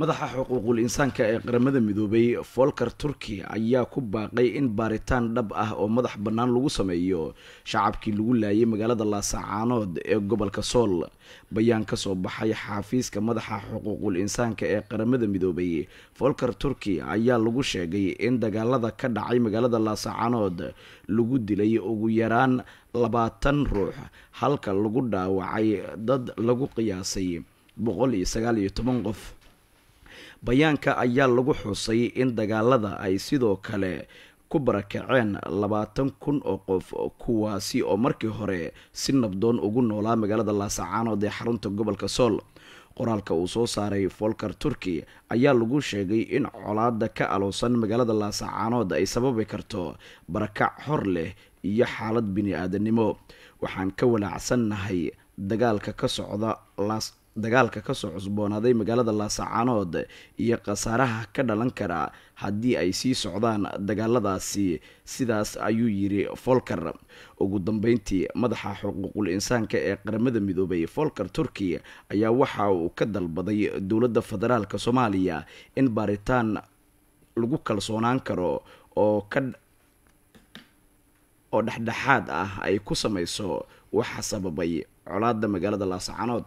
madaxa xuquuqul insaanka ee qaramada midoobay folkar turki ayaa ku baaqay in baaritaan dhab ah oo madax bannaan lagu sameeyo shacabkii lagu laayay magaalada laasacaanood ee gobolka sool bayaan ka soo baxay xaafiiska madaxa xuquuqul insaanka ee qaramada midoobay folkar turki ayaa lagu sheegay in dagaalada ka dhacay magaalada laasacaanood lagu dilay ugu yaraan labaatan ruux halka lagu dhaawacay dad lagu qiyaasay boqol iyo sagaal iyo toban qof bayaanka ayaa lagu xusay in dagaalada ay sidoo kale ku barakaceen labaatan kun oo qof kuwaasi oo markii hore si nabdoon ugu noolaa magaalada laasacaanood ee xarunta gobolka sool qoraalka uu soo saaray folkar turki ayaa lagu sheegay in colaada ka aloosan magaalada laasacaanood ay sababi karto barakac hor leh iyo xaalad bini aadanimo waxaan ka walaacsannahay dagaalka ka socda laas dagaalka kasoo cusboonaaday magaalada laasacaanood iyo khasaaraha ka dhalan kara haddii ay sii socdaan dagaaladaasi sidaas ayuu yiri folker ugu dambeyntii madaxa xuquuqul insaanka ee qaramada midoobay folker turkiya ayaa waxa uu ka dalbaday dowladda federaalk soomaaliya in baaritaan lagu kalsoonaan karo oo ka oo dhexdhexaad ah ay ku sameyso waxa sababay colaada magaalada laasacanood